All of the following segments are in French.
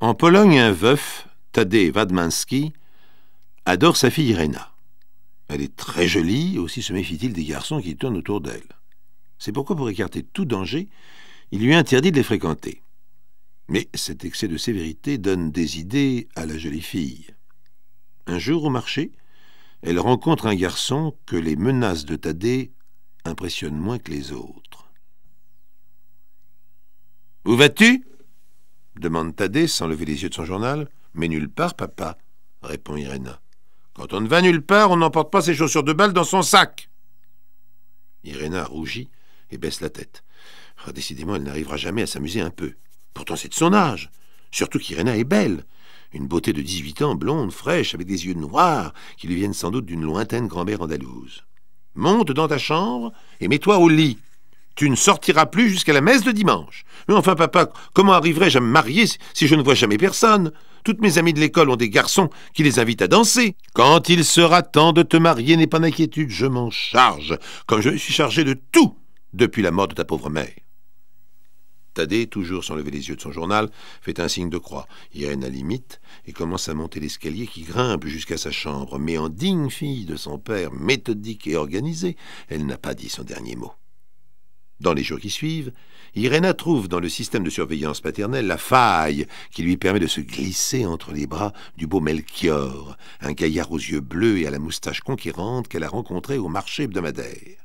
En Pologne, un veuf, Tadej Wadmanski, adore sa fille Irena. Elle est très jolie, aussi se méfie-t-il des garçons qui tournent autour d'elle. C'est pourquoi, pour écarter tout danger, il lui interdit de les fréquenter. Mais cet excès de sévérité donne des idées à la jolie fille. Un jour au marché, elle rencontre un garçon que les menaces de Thaddée impressionnent moins que les autres. Où vas-tu demande Thaddée sans lever les yeux de son journal. Mais nulle part, papa, répond Iréna. Quand on ne va nulle part, on n'emporte pas ses chaussures de balle dans son sac. Iréna rougit et baisse la tête. Ah, décidément, elle n'arrivera jamais à s'amuser un peu. Pourtant, c'est de son âge. Surtout qu'Iréna est belle. Une beauté de 18 ans, blonde, fraîche, avec des yeux noirs, qui lui viennent sans doute d'une lointaine grand-mère andalouse. Monte dans ta chambre et mets-toi au lit tu ne sortiras plus jusqu'à la messe de dimanche. Mais enfin, papa, comment arriverai-je à me marier si je ne vois jamais personne Toutes mes amies de l'école ont des garçons qui les invitent à danser. Quand il sera temps de te marier, n'aie pas d'inquiétude, je m'en charge, comme je suis chargé de tout depuis la mort de ta pauvre mère. Thaddée, toujours sans lever les yeux de son journal, fait un signe de croix. Irène à limite et commence à monter l'escalier qui grimpe jusqu'à sa chambre. Mais en digne fille de son père, méthodique et organisée, elle n'a pas dit son dernier mot. Dans les jours qui suivent, Iréna trouve dans le système de surveillance paternelle la faille qui lui permet de se glisser entre les bras du beau Melchior, un gaillard aux yeux bleus et à la moustache conquérante qu'elle a rencontré au marché hebdomadaire.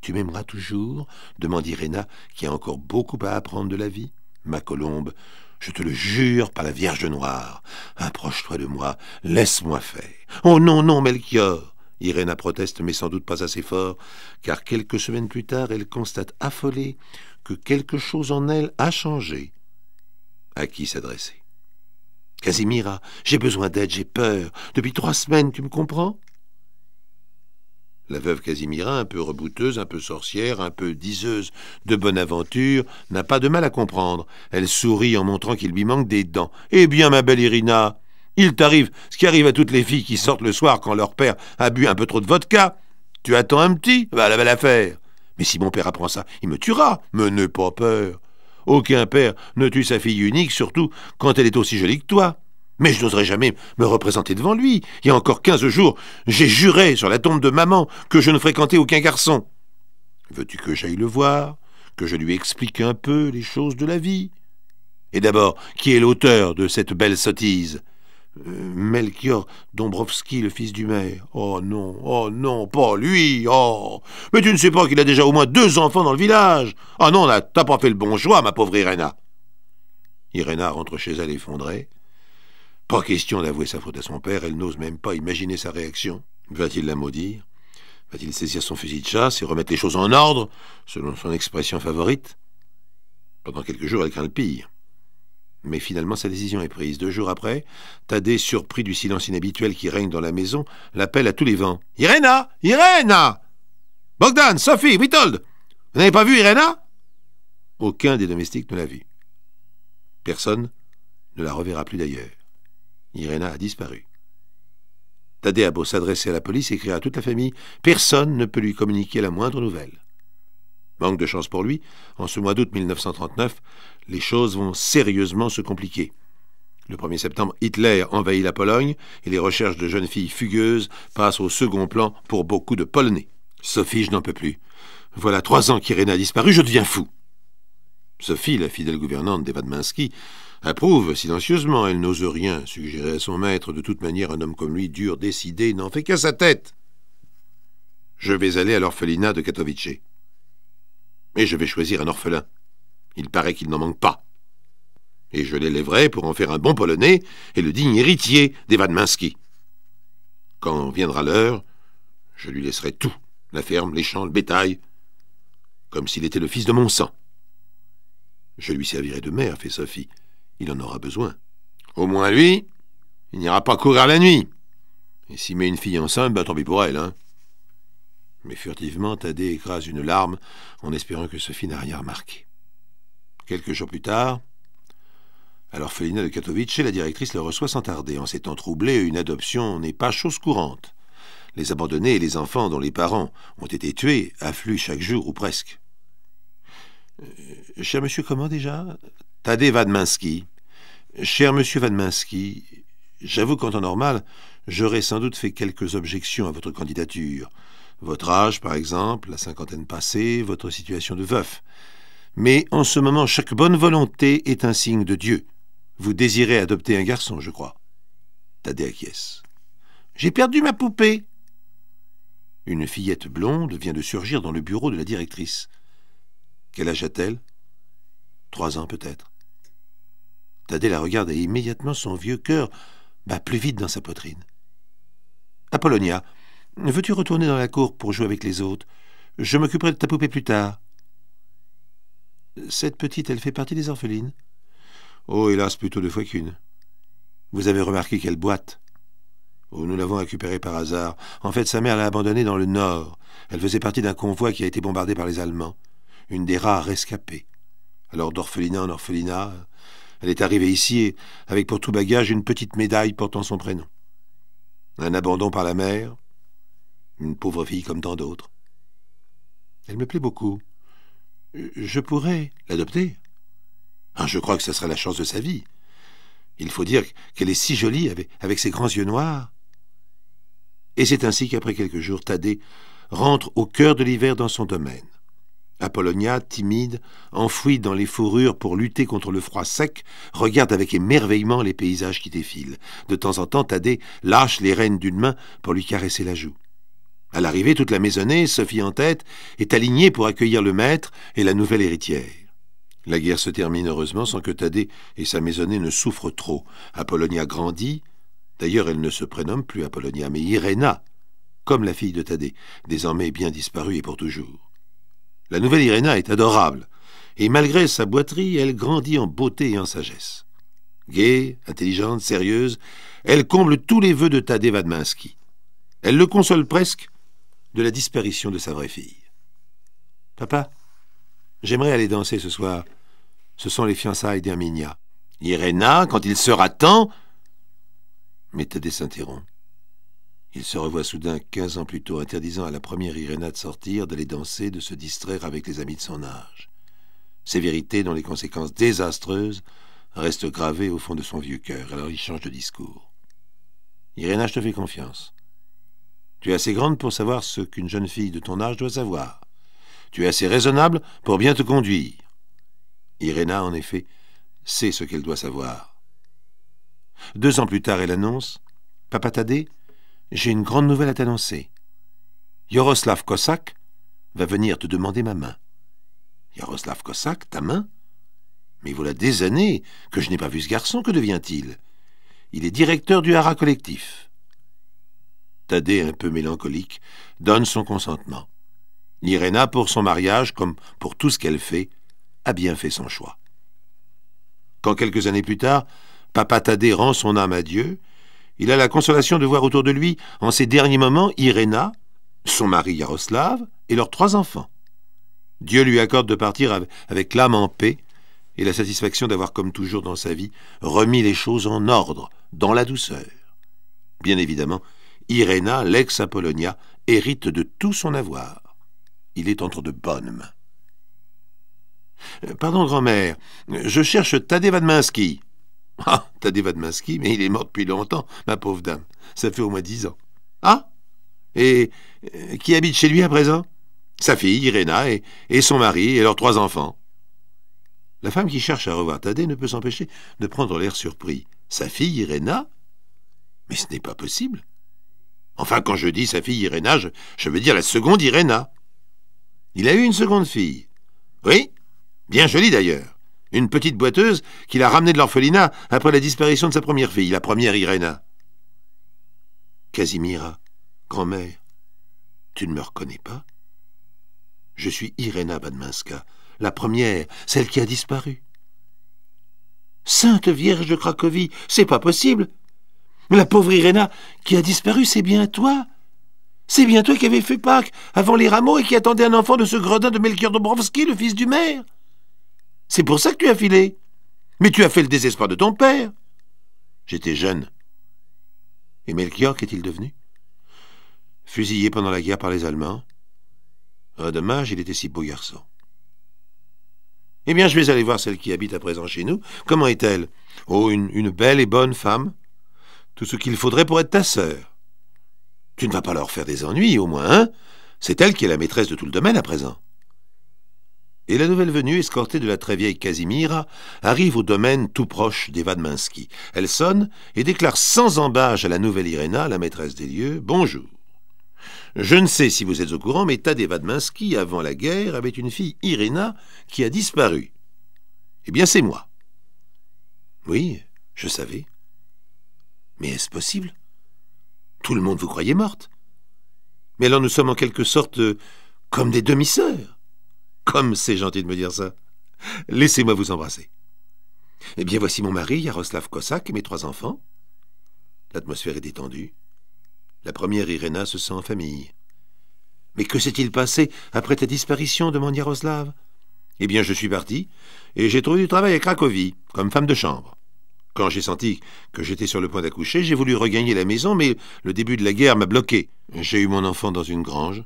Tu m'aimeras toujours demande Iréna, qui a encore beaucoup à apprendre de la vie. Ma colombe, je te le jure par la Vierge Noire, approche-toi de moi, laisse-moi faire. Oh non, non, Melchior Irina proteste, mais sans doute pas assez fort, car quelques semaines plus tard, elle constate affolée que quelque chose en elle a changé. À qui s'adresser Casimira, j'ai besoin d'aide, j'ai peur. Depuis trois semaines, tu me comprends La veuve Casimira, un peu rebouteuse, un peu sorcière, un peu diseuse de bonne aventure, n'a pas de mal à comprendre. Elle sourit en montrant qu'il lui manque des dents. Eh bien, ma belle Irina, il t'arrive ce qui arrive à toutes les filles qui sortent le soir quand leur père a bu un peu trop de vodka. Tu attends un petit, va la belle affaire. Mais si mon père apprend ça, il me tuera. Mais n'aie pas peur. Aucun père ne tue sa fille unique, surtout quand elle est aussi jolie que toi. Mais je n'oserais jamais me représenter devant lui. Il y a encore quinze jours, j'ai juré sur la tombe de maman que je ne fréquentais aucun garçon. Veux-tu que j'aille le voir, que je lui explique un peu les choses de la vie Et d'abord, qui est l'auteur de cette belle sottise euh, Melchior Dombrovski, le fils du maire. Oh non, oh non, pas lui, oh Mais tu ne sais pas qu'il a déjà au moins deux enfants dans le village Ah oh non, t'as pas fait le bon choix, ma pauvre Irena Irena rentre chez elle effondrée. Pas question d'avouer sa faute à son père, elle n'ose même pas imaginer sa réaction. Va-t-il la maudire Va-t-il saisir son fusil de chasse et remettre les choses en ordre, selon son expression favorite Pendant quelques jours, elle craint le pire. Mais finalement, sa décision est prise. Deux jours après, Thaddée, surpris du silence inhabituel qui règne dans la maison, l'appelle à tous les vents. Irena Irena Bogdan, Sophie, Witold Vous n'avez pas vu Irena Aucun des domestiques ne l'a vue. Personne ne la reverra plus d'ailleurs. Irena a disparu. Thaddée a beau s'adresser à la police et écrire à toute la famille Personne ne peut lui communiquer la moindre nouvelle. Manque de chance pour lui, en ce mois d'août 1939, les choses vont sérieusement se compliquer. Le 1er septembre, Hitler envahit la Pologne et les recherches de jeunes filles fugueuses passent au second plan pour beaucoup de Polonais. Sophie, je n'en peux plus. Voilà trois ans qu'Irène a disparu, je deviens fou. Sophie, la fidèle gouvernante d'Evadminsky, approuve silencieusement, elle n'ose rien suggérer à son maître, de toute manière un homme comme lui, dur, décidé, n'en fait qu'à sa tête. Je vais aller à l'orphelinat de Katowice. Et je vais choisir un orphelin. Il paraît qu'il n'en manque pas. Et je l'élèverai pour en faire un bon Polonais et le digne héritier des Quand viendra l'heure, je lui laisserai tout, la ferme, les champs, le bétail, comme s'il était le fils de mon sang. Je lui servirai de mère, fait Sophie. Il en aura besoin. Au moins lui, il n'ira pas courir la nuit. Et s'il met une fille enceinte, ben tant pis pour elle, hein. Mais furtivement, Thaddée écrase une larme en espérant que Sophie n'a rien remarqué. Quelques jours plus tard, à l'orphelinat de Katowice, la directrice le reçoit sans tarder. En s'étant troublée, une adoption n'est pas chose courante. Les abandonnés et les enfants dont les parents ont été tués affluent chaque jour ou presque. Euh, cher monsieur, comment déjà Tadé Vadminski. Cher monsieur Vadminski, j'avoue qu'en temps normal, j'aurais sans doute fait quelques objections à votre candidature. Votre âge, par exemple, la cinquantaine passée, votre situation de veuf. Mais en ce moment, chaque bonne volonté est un signe de Dieu. Vous désirez adopter un garçon, je crois. Thaddée acquiesce. J'ai perdu ma poupée. Une fillette blonde vient de surgir dans le bureau de la directrice. Quel âge a-t-elle Trois ans peut-être. Thaddée la regarde et immédiatement son vieux cœur bat plus vite dans sa poitrine. Apollonia, Veux-tu retourner dans la cour pour jouer avec les autres Je m'occuperai de ta poupée plus tard. Cette petite, elle fait partie des orphelines Oh, hélas, plutôt deux fois qu'une. Vous avez remarqué quelle boîte Oh, nous l'avons récupérée par hasard. En fait, sa mère l'a abandonnée dans le nord. Elle faisait partie d'un convoi qui a été bombardé par les Allemands. Une des rares rescapées. Alors, d'orphelinat en orphelinat, elle est arrivée ici, avec pour tout bagage une petite médaille portant son prénom. Un abandon par la mère, une pauvre fille comme tant d'autres. Elle me plaît beaucoup. Je pourrais l'adopter. Ah, je crois que ce serait la chance de sa vie. Il faut dire qu'elle est si jolie avec, ses grands yeux noirs. Et c'est ainsi qu'après quelques jours, Thaddée rentre au cœur de l'hiver dans son domaine. Apollonia, timide, enfouie dans les fourrures pour lutter contre le froid sec, regarde avec émerveillement les paysages qui défilent. De temps en temps, Thaddée lâche les rênes d'une main pour lui caresser la joue. À l'arrivée, toute la maisonnée, Sophie en tête, est alignée pour accueillir le maître et la nouvelle héritière. La guerre se termine heureusement sans que Thaddée et sa maisonnée ne souffrent trop. Apollonia grandit. D'ailleurs, elle ne se prénomme plus Apollonia, mais Iréna, comme la fille de Thaddée, désormais bien disparue et pour toujours. La nouvelle Iréna est adorable, et malgré sa boiterie, elle grandit en beauté et en sagesse. Gaie, intelligente, sérieuse, elle comble tous les vœux de Thaddée Vadminski. Elle le console presque de la disparition de sa vraie fille. Papa, j'aimerais aller danser ce soir. Ce sont les fiançailles d'Herminia. Iréna, quand il sera temps. Mais Thaddée s'interrompt. Il se revoit soudain quinze ans plus tôt, interdisant à la première Iréna de sortir, d'aller danser, de se distraire avec les amis de son âge. Ces vérités, dont les conséquences désastreuses restent gravées au fond de son vieux cœur, alors il change de discours. Iréna, je te fais confiance. Tu es assez grande pour savoir ce qu'une jeune fille de ton âge doit savoir. Tu es assez raisonnable pour bien te conduire. Iréna, en effet, sait ce qu'elle doit savoir. Deux ans plus tard, elle annonce Papa Tadé, j'ai une grande nouvelle à t'annoncer. Yaroslav Kossak va venir te demander ma main. Yaroslav Kossak, ta main Mais voilà des années que je n'ai pas vu ce garçon, que devient-il Il est directeur du Hara Collectif. Thaddée, un peu mélancolique, donne son consentement. Iréna, pour son mariage, comme pour tout ce qu'elle fait, a bien fait son choix. Quand quelques années plus tard, Papa Thaddée rend son âme à Dieu, il a la consolation de voir autour de lui, en ces derniers moments, Iréna, son mari Yaroslav et leurs trois enfants. Dieu lui accorde de partir avec l'âme en paix et la satisfaction d'avoir, comme toujours dans sa vie, remis les choses en ordre, dans la douceur. Bien évidemment, Iréna, l'ex-Apollonia, hérite de tout son avoir. Il est entre de bonnes mains. Euh, pardon, grand-mère, je cherche Tadej Vadminski. Ah, Tadej Vadminski, mais il est mort depuis longtemps, ma pauvre dame. Ça fait au moins dix ans. Ah Et euh, qui habite chez lui à présent Sa fille, Iréna, et, son mari, et leurs trois enfants. La femme qui cherche à revoir Tadej ne peut s'empêcher de prendre l'air surpris. Sa fille, Iréna Mais ce n'est pas possible. Enfin, quand je dis sa fille Iréna, je, veux dire la seconde Iréna. Il a eu une seconde fille. Oui, bien jolie d'ailleurs. Une petite boiteuse qu'il a ramenée de l'orphelinat après la disparition de sa première fille, la première Iréna. Casimira, grand-mère, tu ne me reconnais pas Je suis Iréna Badminska, la première, celle qui a disparu. Sainte Vierge de Cracovie, c'est pas possible mais La pauvre Iréna qui a disparu, c'est bien toi. C'est bien toi qui avais fait Pâques avant les rameaux et qui attendais un enfant de ce gredin de Melchior Dobrovski, le fils du maire. C'est pour ça que tu as filé. Mais tu as fait le désespoir de ton père. J'étais jeune. Et Melchior, qu'est-il devenu Fusillé pendant la guerre par les Allemands. Ah, dommage, il était si beau garçon. Eh bien, je vais aller voir celle qui habite à présent chez nous. Comment est-elle Oh, une belle et bonne femme tout ce qu'il faudrait pour être ta sœur. Tu ne vas pas leur faire des ennuis, au moins, hein C'est elle qui est la maîtresse de tout le domaine à présent. Et la nouvelle venue, escortée de la très vieille Casimira, arrive au domaine tout proche Vadminski. Elle sonne et déclare sans embâche à la nouvelle Iréna, la maîtresse des lieux, « Bonjour. Je ne sais si vous êtes au courant, mais Tadé Vadminski, avant la guerre, avait une fille, Iréna, qui a disparu. Eh bien, c'est moi. »« Oui, je savais. » Mais est-ce possible Tout le monde vous croyait morte. Mais alors nous sommes en quelque sorte euh, comme des demi-sœurs. Comme c'est gentil de me dire ça. Laissez-moi vous embrasser. Eh bien, voici mon mari, Yaroslav Kossak et mes trois enfants. L'atmosphère est détendue. La première, Irena, se sent en famille. Mais que s'est-il passé après ta disparition demande Yaroslav. Eh bien, je suis parti, et j'ai trouvé du travail à Cracovie, comme femme de chambre. Quand j'ai senti que j'étais sur le point d'accoucher, j'ai voulu regagner la maison, mais le début de la guerre m'a bloqué. J'ai eu mon enfant dans une grange.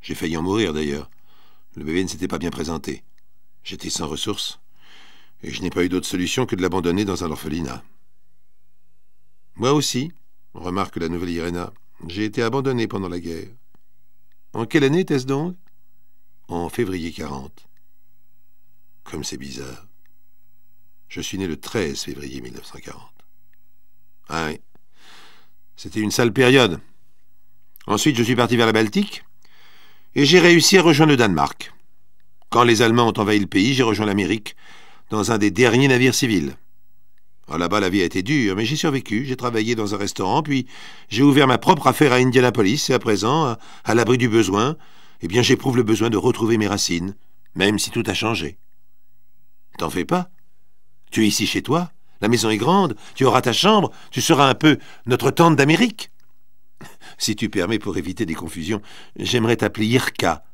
J'ai failli en mourir d'ailleurs. Le bébé ne s'était pas bien présenté. J'étais sans ressources, et je n'ai pas eu d'autre solution que de l'abandonner dans un orphelinat. Moi aussi, remarque la nouvelle Irena, j'ai été abandonné pendant la guerre. En quelle année était-ce donc En février 40. Comme c'est bizarre. Je suis né le 13 février 1940. Ah oui. C'était une sale période. Ensuite, je suis parti vers la Baltique et j'ai réussi à rejoindre le Danemark. Quand les Allemands ont envahi le pays, j'ai rejoint l'Amérique dans un des derniers navires civils. Ah, là-bas, la vie a été dure, mais j'ai survécu. J'ai travaillé dans un restaurant, puis j'ai ouvert ma propre affaire à Indianapolis, et à présent, à, à l'abri du besoin, eh bien, j'éprouve le besoin de retrouver mes racines, même si tout a changé. T'en fais pas. Tu es ici chez toi, la maison est grande, tu auras ta chambre, tu seras un peu notre tante d'Amérique. Si tu permets, pour éviter des confusions, j'aimerais t'appeler Irka.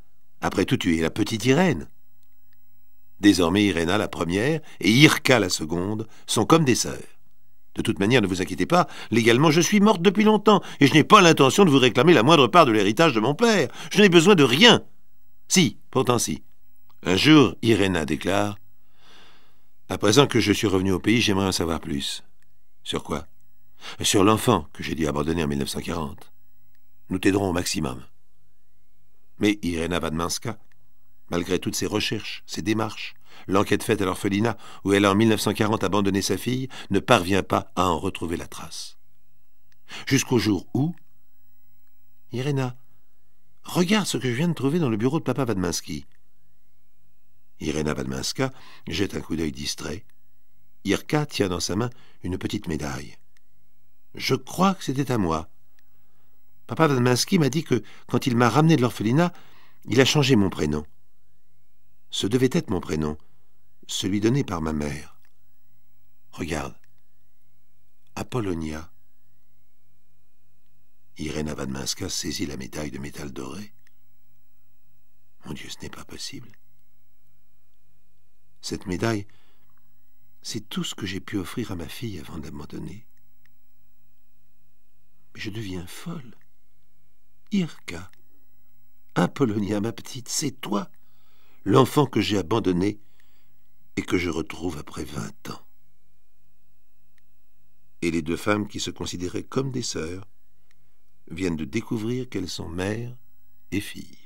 Après tout, tu es la petite Irène. Désormais, Iréna la première et Irka la seconde sont comme des sœurs. De toute manière, ne vous inquiétez pas, légalement je suis morte depuis longtemps, et je n'ai pas l'intention de vous réclamer la moindre part de l'héritage de mon père. Je n'ai besoin de rien. Si, pourtant si. Un jour, Iréna déclare à présent que je suis revenu au pays, j'aimerais en savoir plus. Sur quoi Sur l'enfant que j'ai dû abandonner en 1940. Nous t'aiderons au maximum. Mais Irena Vadmanska, malgré toutes ses recherches, ses démarches, l'enquête faite à l'orphelinat où elle a en 1940 abandonné sa fille, ne parvient pas à en retrouver la trace. Jusqu'au jour où... Irena, regarde ce que je viens de trouver dans le bureau de papa Vadminski. Irena Vadminska jette un coup d'œil distrait. Irka tient dans sa main une petite médaille. Je crois que c'était à moi. Papa Vadminski m'a dit que quand il m'a ramené de l'orphelinat, il a changé mon prénom. Ce devait être mon prénom, celui donné par ma mère. Regarde. Apollonia. Irena Vadminska saisit la médaille de métal doré. Mon Dieu, ce n'est pas possible. Cette médaille, c'est tout ce que j'ai pu offrir à ma fille avant d'abandonner. Mais je deviens folle. Irka, Apollonia, ma petite, c'est toi, l'enfant que j'ai abandonné et que je retrouve après vingt ans. Et les deux femmes qui se considéraient comme des sœurs viennent de découvrir qu'elles sont mères et filles.